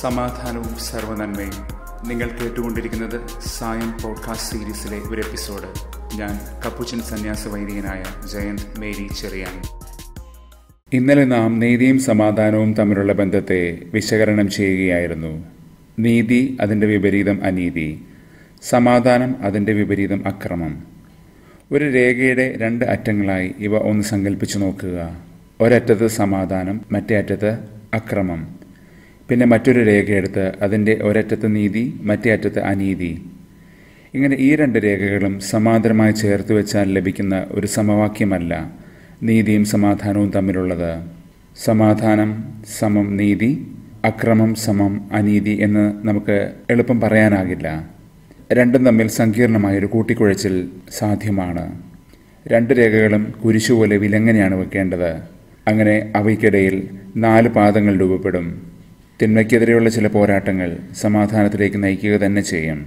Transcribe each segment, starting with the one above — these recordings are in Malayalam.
സമാധാനവും സർവനന്മയും നിങ്ങൾ കേട്ടുകൊണ്ടിരിക്കുന്നത് സായം പോഡ്കാസ്റ്റ് സീരീസിലെ ഒരു എപ്പിസോഡ് ഞാൻ കപ്പുച്ചൻ സന്യാസ വൈദികനായ ജയന്ത് മേരി ചെറിയാൻ ഇന്നലെ നാം നീതിയും സമാധാനവും തമ്മിലുള്ള ബന്ധത്തെ വിശകലനം ചെയ്യുകയായിരുന്നു നീതി അതിൻ്റെ വിപരീതം അനീതി സമാധാനം അതിൻ്റെ വിപരീതം അക്രമം ഒരു രേഖയുടെ രണ്ട് അറ്റങ്ങളായി ഇവ ഒന്ന് സങ്കല്പിച്ചു നോക്കുക ഒരറ്റത്ത് സമാധാനം മറ്റേ അറ്റത്ത് അക്രമം പിന്നെ മറ്റൊരു രേഖയെടുത്ത് അതിൻ്റെ ഒരറ്റത്ത് നീതി മറ്റേ അറ്റത്ത് അനീതി ഇങ്ങനെ ഈ രണ്ട് രേഖകളും സമാന്തരമായി ചേർത്ത് വെച്ചാൽ ലഭിക്കുന്ന ഒരു സമവാക്യമല്ല നീതിയും സമാധാനവും തമ്മിലുള്ളത് സമാധാനം സമം നീതി അക്രമം സമം അനീതി എന്ന് നമുക്ക് എളുപ്പം പറയാനാകില്ല രണ്ടും തമ്മിൽ സങ്കീർണമായൊരു കൂട്ടിക്കുഴച്ചിൽ സാധ്യമാണ് രണ്ട് രേഖകളും കുരിശുപോലെ വിലങ്ങനെയാണ് വെക്കേണ്ടത് അങ്ങനെ അവയ്ക്കിടയിൽ നാല് പാദങ്ങൾ രൂപപ്പെടും തിന്മയ്ക്കെതിരെയുള്ള ചില പോരാട്ടങ്ങൾ സമാധാനത്തിലേക്ക് നയിക്കുക തന്നെ ചെയ്യും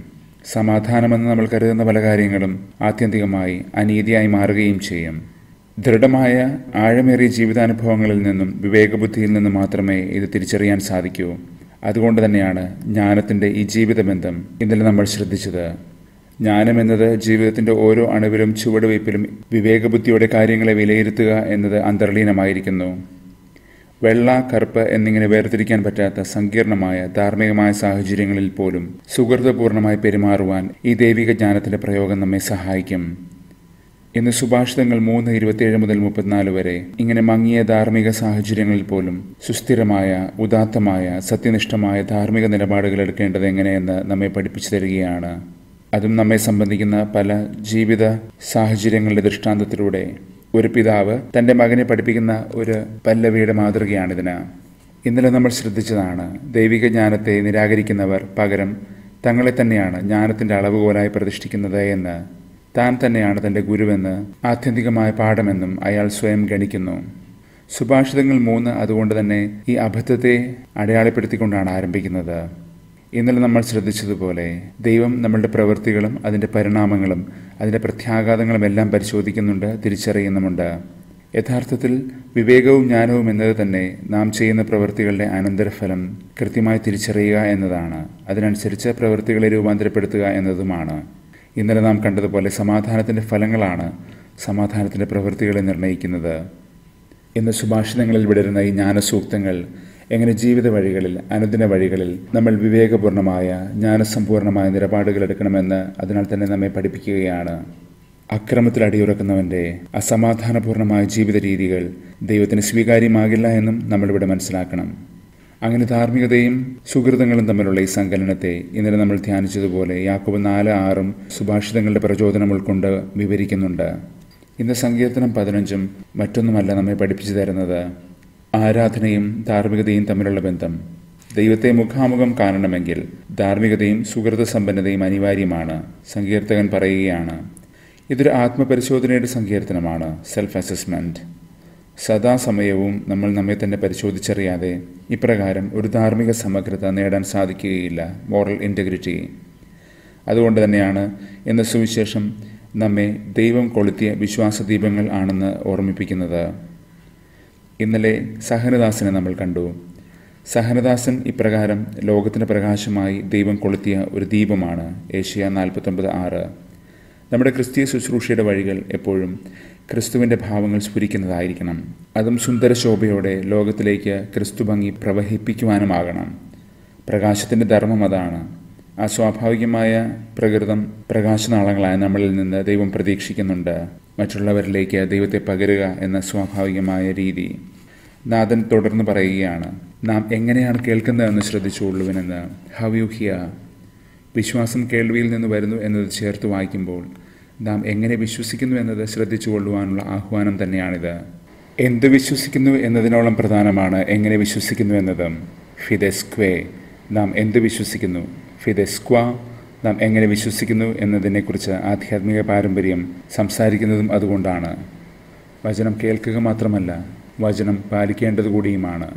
സമാധാനമെന്ന് നമ്മൾ കരുതുന്ന പല കാര്യങ്ങളും ആത്യന്തികമായി അനീതിയായി മാറുകയും ചെയ്യും ദൃഢമായ ആഴമേറിയ ജീവിതാനുഭവങ്ങളിൽ നിന്നും വിവേകബുദ്ധിയിൽ നിന്നും മാത്രമേ ഇത് തിരിച്ചറിയാൻ സാധിക്കൂ അതുകൊണ്ട് തന്നെയാണ് ജ്ഞാനത്തിൻ്റെ ഈ ബന്ധം ഇന്നലെ നമ്മൾ ശ്രദ്ധിച്ചത് ജ്ഞാനം എന്നത് ജീവിതത്തിന്റെ ഓരോ അണുവിലും ചുവടുവയ്പിലും വിവേകബുദ്ധിയോടെ കാര്യങ്ങളെ വിലയിരുത്തുക എന്നത് അന്തർലീനമായിരിക്കുന്നു വെള്ള കറുപ്പ് എന്നിങ്ങനെ വേർതിരിക്കാൻ പറ്റാത്ത സങ്കീർണമായ ധാർമ്മികമായ സാഹചര്യങ്ങളിൽ പോലും സുഹൃതപൂർണമായി പെരുമാറുവാൻ ഈ ദൈവിക ജ്ഞാനത്തിന്റെ പ്രയോഗം നമ്മെ സഹായിക്കും ഇന്ന് സുഭാഷിതങ്ങൾ മൂന്ന് ഇരുപത്തിയേഴ് മുതൽ മുപ്പത്തിനാല് വരെ ഇങ്ങനെ മങ്ങിയ ധാർമ്മിക സാഹചര്യങ്ങളിൽ പോലും സുസ്ഥിരമായ ഉദാത്തമായ സത്യനിഷ്ഠമായ ധാർമ്മിക നിലപാടുകൾ എടുക്കേണ്ടത് എങ്ങനെയെന്ന് നമ്മെ പഠിപ്പിച്ചു തരികയാണ് അതും നമ്മെ സംബന്ധിക്കുന്ന പല ജീവിത സാഹചര്യങ്ങളുടെ ദൃഷ്ടാന്തത്തിലൂടെ ഒരു പിതാവ് തൻ്റെ മകനെ പഠിപ്പിക്കുന്ന ഒരു പല്ലവിയുടെ മാതൃകയാണിതിന് ഇന്നലെ നമ്മൾ ശ്രദ്ധിച്ചതാണ് ദൈവിക ജ്ഞാനത്തെ നിരാകരിക്കുന്നവർ പകരം തങ്ങളെ തന്നെയാണ് ജ്ഞാനത്തിൻ്റെ അളവുകോലായി പ്രതിഷ്ഠിക്കുന്നത് എന്ന് താൻ തന്നെയാണ് തൻ്റെ ഗുരുവെന്ന് ആത്യന്തികമായ പാഠമെന്നും അയാൾ സ്വയം ഗണിക്കുന്നു സുഭാഷിതങ്ങൾ മൂന്ന് അതുകൊണ്ട് തന്നെ ഈ അബദ്ധത്തെ അടയാളപ്പെടുത്തിക്കൊണ്ടാണ് ആരംഭിക്കുന്നത് ഇന്നലെ നമ്മൾ ശ്രദ്ധിച്ചതുപോലെ ദൈവം നമ്മളുടെ പ്രവൃത്തികളും അതിൻ്റെ പരിണാമങ്ങളും അതിൻ്റെ പ്രത്യാഘാതങ്ങളും എല്ലാം പരിശോധിക്കുന്നുണ്ട് തിരിച്ചറിയുന്നുമുണ്ട് യഥാർത്ഥത്തിൽ വിവേകവും ജ്ഞാനവും എന്നത് തന്നെ നാം ചെയ്യുന്ന പ്രവൃത്തികളുടെ അനന്തരഫലം കൃത്യമായി തിരിച്ചറിയുക എന്നതാണ് അതിനനുസരിച്ച് പ്രവൃത്തികളെ രൂപാന്തരപ്പെടുത്തുക എന്നതുമാണ് ഇന്നലെ നാം കണ്ടതുപോലെ സമാധാനത്തിൻ്റെ ഫലങ്ങളാണ് സമാധാനത്തിൻ്റെ പ്രവൃത്തികളെ നിർണ്ണയിക്കുന്നത് ഇന്ന് സുഭാഷിതങ്ങളിൽ വിടരുന്ന ഈ ജ്ഞാനസൂക്തങ്ങൾ എങ്ങനെ ജീവിത വഴികളിൽ അനുദിന വഴികളിൽ നമ്മൾ വിവേകപൂർണമായ ജ്ഞാനസമ്പൂർണമായ നിലപാടുകൾ എടുക്കണമെന്ന് അതിനാൽ തന്നെ നമ്മെ പഠിപ്പിക്കുകയാണ് അക്രമത്തിൽ അടിയുറക്കുന്നവൻ്റെ അസമാധാനപൂർണമായ ജീവിത രീതികൾ ദൈവത്തിന് സ്വീകാര്യമാകില്ല എന്നും നമ്മളിവിടെ മനസ്സിലാക്കണം അങ്ങനെ ധാർമ്മികതയും സുഹൃതങ്ങളും തമ്മിലുള്ള ഈ സങ്കലനത്തെ ഇന്നലെ നമ്മൾ ധ്യാനിച്ചതുപോലെ യാക്കോബ് നാല് ആറും സുഭാഷിതങ്ങളുടെ പ്രചോദനം ഉൾക്കൊണ്ട് വിവരിക്കുന്നുണ്ട് ഇന്ന് സങ്കീർത്തനം പതിനഞ്ചും മറ്റൊന്നുമല്ല നമ്മെ പഠിപ്പിച്ചു തരുന്നത് ആരാധനയും ധാർമ്മികതയും തമ്മിലുള്ള ബന്ധം ദൈവത്തെ മുഖാമുഖം കാണണമെങ്കിൽ ധാർമ്മികതയും സമ്പന്നതയും അനിവാര്യമാണ് സങ്കീർത്തകൻ പറയുകയാണ് ഇതൊരു ആത്മപരിശോധനയുടെ സങ്കീർത്തനമാണ് സെൽഫ് അസസ്മെൻറ്റ് സദാസമയവും നമ്മൾ നമ്മെ തന്നെ പരിശോധിച്ചറിയാതെ ഇപ്രകാരം ഒരു ധാർമ്മിക സമഗ്രത നേടാൻ സാധിക്കുകയില്ല മോറൽ ഇൻറ്റഗ്രിറ്റി അതുകൊണ്ട് തന്നെയാണ് എന്ന സുവിശേഷം നമ്മെ ദൈവം കൊളുത്തിയ വിശ്വാസദീപങ്ങൾ ആണെന്ന് ഓർമ്മിപ്പിക്കുന്നത് ഇന്നലെ സഹനദാസനെ നമ്മൾ കണ്ടു സഹനദാസൻ ഇപ്രകാരം ലോകത്തിൻ്റെ പ്രകാശമായി ദൈവം കൊളുത്തിയ ഒരു ദീപമാണ് ഏഷ്യ നാൽപ്പത്തൊമ്പത് ആറ് നമ്മുടെ ക്രിസ്തീയ ശുശ്രൂഷയുടെ വഴികൾ എപ്പോഴും ക്രിസ്തുവിൻ്റെ ഭാവങ്ങൾ സ്ഫുരിക്കുന്നതായിരിക്കണം അതും സുന്ദരശോഭയോടെ ലോകത്തിലേക്ക് ക്രിസ്തു ഭംഗി പ്രവഹിപ്പിക്കുവാനുമാകണം പ്രകാശത്തിൻ്റെ ധർമ്മം അതാണ് ആ സ്വാഭാവികമായ പ്രകൃതം പ്രകാശനാളങ്ങളായ നമ്മളിൽ നിന്ന് ദൈവം പ്രതീക്ഷിക്കുന്നുണ്ട് മറ്റുള്ളവരിലേക്ക് ദൈവത്തെ പകരുക എന്ന സ്വാഭാവികമായ രീതി നാഥൻ തുടർന്ന് പറയുകയാണ് നാം എങ്ങനെയാണ് കേൾക്കുന്നതെന്ന് ശ്രദ്ധിച്ചുകൊള്ളുവിനെന്ന് ഹൗ യു ഹിയർ വിശ്വാസം കേൾവിയിൽ നിന്ന് വരുന്നു എന്നത് ചേർത്ത് വായിക്കുമ്പോൾ നാം എങ്ങനെ വിശ്വസിക്കുന്നു എന്നത് കൊള്ളുവാനുള്ള ആഹ്വാനം തന്നെയാണിത് എന്ത് വിശ്വസിക്കുന്നു എന്നതിനോളം പ്രധാനമാണ് എങ്ങനെ വിശ്വസിക്കുന്നു എന്നതും ഫിദെസ്ക്വേ നാം എന്ത് വിശ്വസിക്കുന്നു ഫിദെസ്ക്വ നാം എങ്ങനെ വിശ്വസിക്കുന്നു എന്നതിനെക്കുറിച്ച് ആധ്യാത്മിക പാരമ്പര്യം സംസാരിക്കുന്നതും അതുകൊണ്ടാണ് വചനം കേൾക്കുക മാത്രമല്ല വചനം പാലിക്കേണ്ടത് കൂടിയുമാണ്